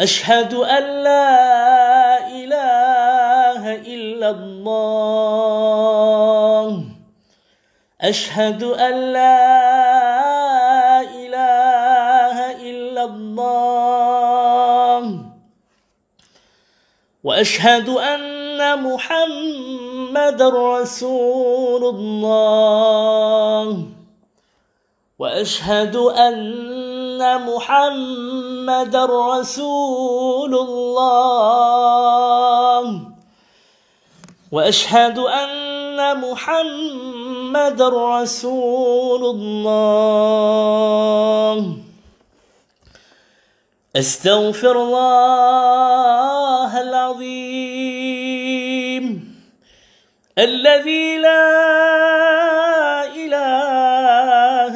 أشهد أن لا إله إلا الله أشهد أن لا إله إلا الله وأشهد أن محمد رسول الله وأشهد أن أن محمد رسول الله وأشهد أن محمد رسول الله أستغفر الله العظيم الذي لا إله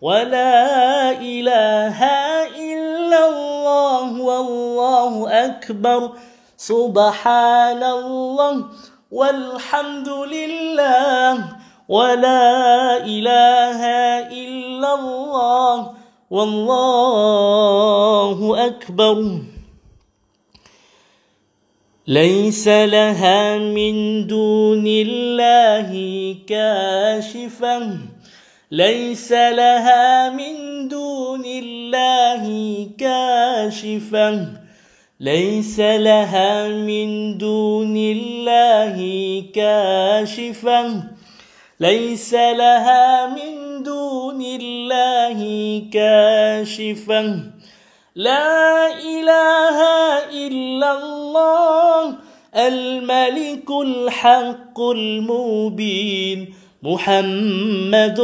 ولا إله إلا الله والله أكبر سبحان الله والحمد لله ولا إله إلا الله والله أكبر ليس لها من دون الله كاشفاً ليس لها من دون الله كاشفة ليس لها من دون الله كاشفة ليس لها من دون الله كاشفة لا إله إلا الله الملك الحق المبين محمد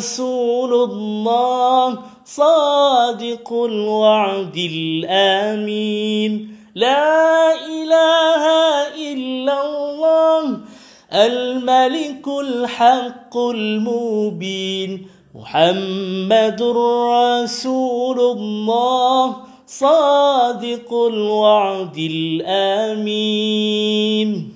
رسول الله صادق الوعد الامين لا اله الا الله الملك الحق المبين محمد رسول الله صادق الوعد الامين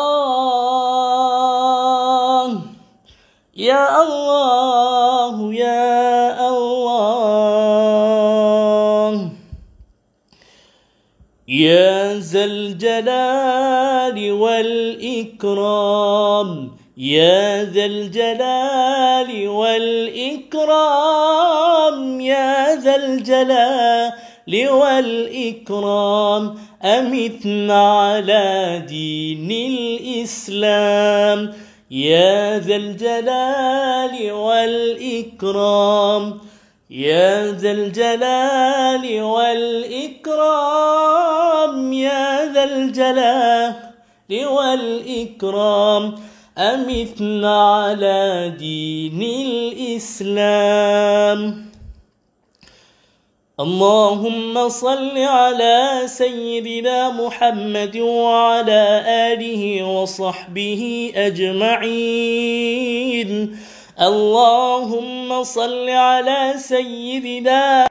ذا الجلال والإكرام يا ذا الجلال والإكرام يا ذا الجلال والإكرام أمتنا على دين الإسلام يا ذا الجلال والإكرام يا ذا الجلال والإكرام ذا الجلال والإكرام أمثنا على دين الإسلام اللهم صل على سيدنا محمد وعلى آله وصحبه أجمعين اللهم صل على سيدنا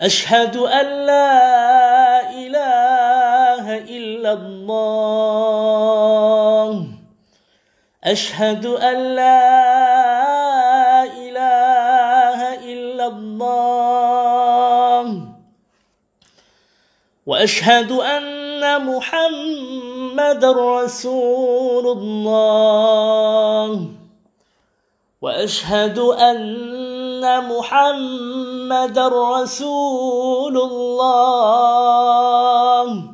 أشهد أن لا إله إلا الله أشهد أن لا إله إلا الله وأشهد أن محمد رسول الله واشهد ان محمد رسول الله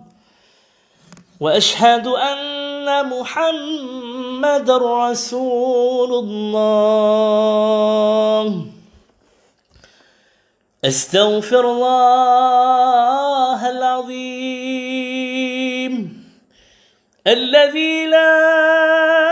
واشهد ان محمد رسول الله استغفر الله العظيم الذي لا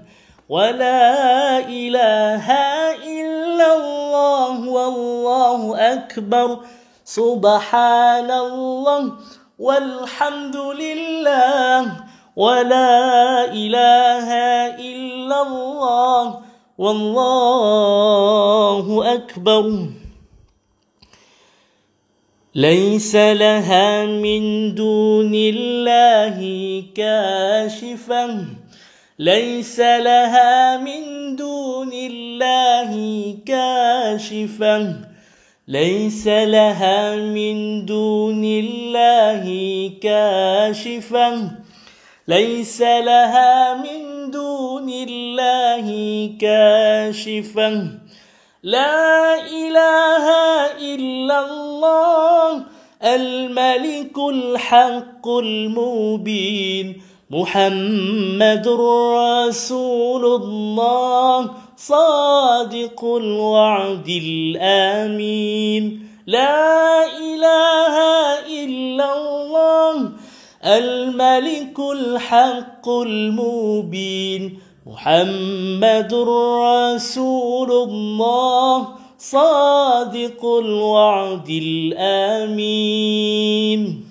ولا إله إلا الله والله أكبر سبحان الله والحمد لله ولا إله إلا الله والله أكبر ليس لها من دون الله كاشفاً ليس لها من دون الله كاشفة ليس لها من دون الله كاشفة ليس لها من دون الله كاشفا لا إله إلا الله الملك الحق المبين محمد رسول الله صادق الوعد الامين لا اله الا الله الملك الحق المبين محمد رسول الله صادق الوعد الامين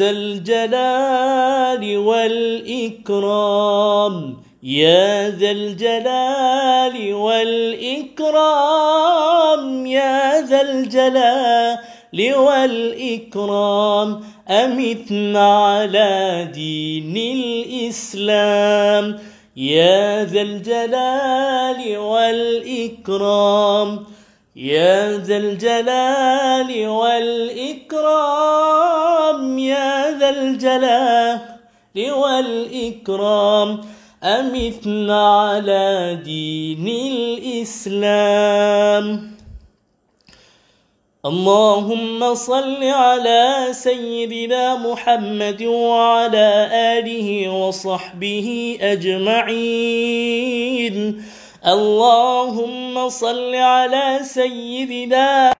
ذا الجلال والإكرام يا ذا الجلال والإكرام يا ذا الجلال والإكرام أمتنا على دين الإسلام يا ذا الجلال والإكرام يا ذا الجلال والإكرام ذا الجلال والإكرام أمثل على دين الإسلام اللهم صل على سيدنا محمد وعلى آله وصحبه أجمعين اللهم صل على سيدنا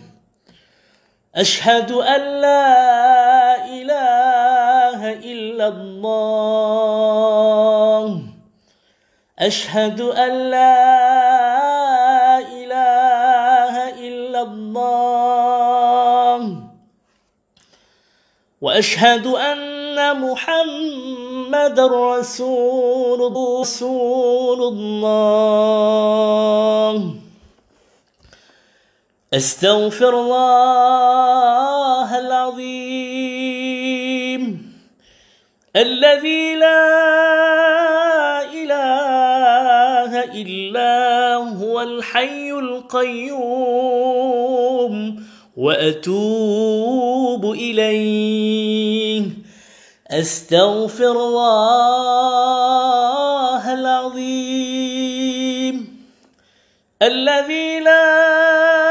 أشهد أن لا إله إلا الله أشهد أن لا إله إلا الله وأشهد أن محمد رسول رسول الله استغفر الله العظيم الذي لا اله الا هو الحي القيوم واتوب اليه استغفر الله العظيم الذي لا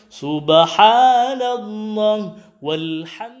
سبحان الله والحمد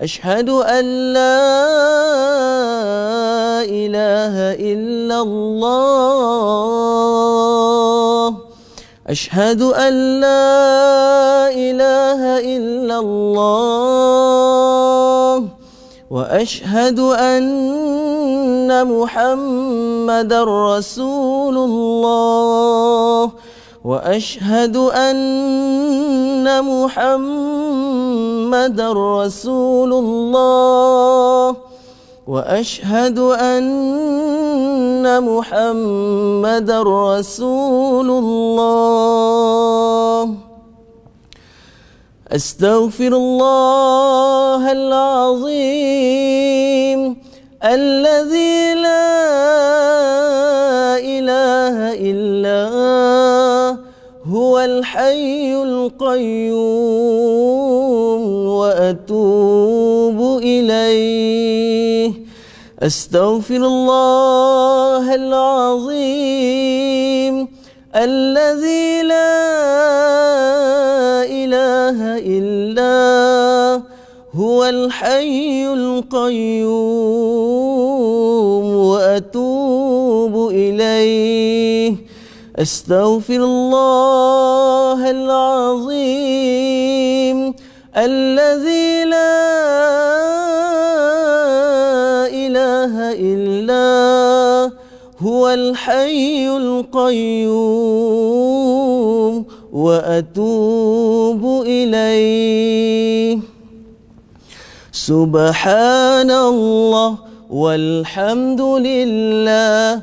أشهد أن لا إله إلا الله أشهد أن لا إله إلا الله وأشهد أن محمد رسول الله واشهد ان محمدا رسول الله واشهد ان محمدا رسول الله استغفر الله العظيم الذي لا الحي القيوم واتوب اليه استغفر الله العظيم الذي لا اله الا هو الحي القيوم واتوب اليه استغفر الله العظيم الذي لا اله الا هو الحي القيوم واتوب اليه سبحان الله والحمد لله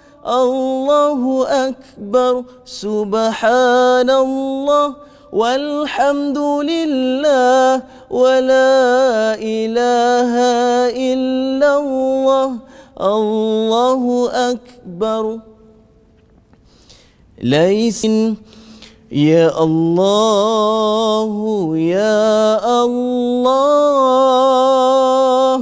الله أكبر سبحان الله والحمد لله ولا إله إلا الله الله أكبر ليس يا الله يا الله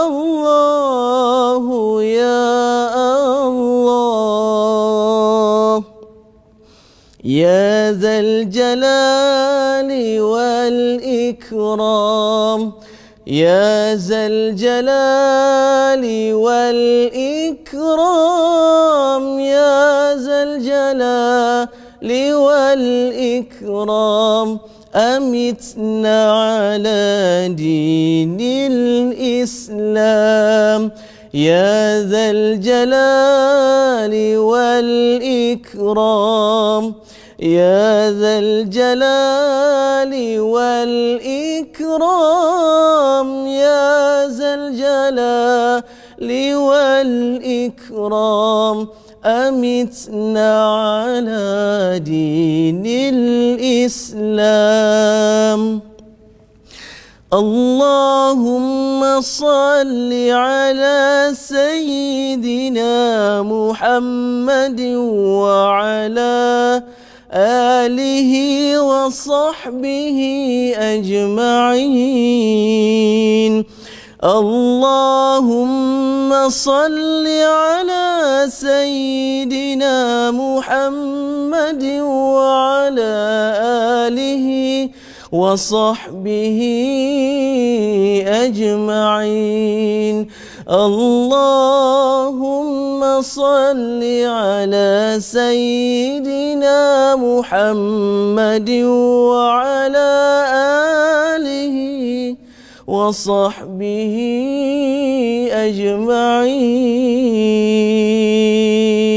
الجلال والإكرام يا ذا الجلال والإكرام يا ذا الجلال والإكرام أمتنا على دين الإسلام يا ذا الجلال والإكرام يا ذا الجلال والإكرام يا ذا الجلال والإكرام أمتنا على دين الإسلام اللهم صل على سيدنا محمد وعلى آله وصحبه أجمعين اللهم صل على سيدنا محمد وعلى آله وصحبه أجمعين اللهم صل على سيدنا محمد وعلى آله وصحبه أجمعين